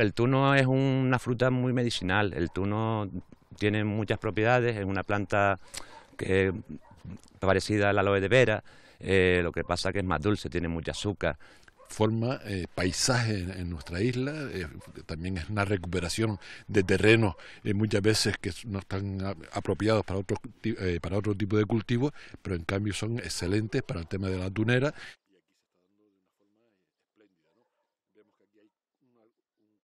El tuno es una fruta muy medicinal, el tuno tiene muchas propiedades, es una planta que parecida al aloe de vera, eh, lo que pasa que es más dulce, tiene mucha azúcar. Forma eh, paisaje en, nuestra isla, eh, también es una recuperación de terrenos muchas veces que no están apropiados para otro, para otro tipo de cultivo, pero en cambio son excelentes para el tema de la tunera.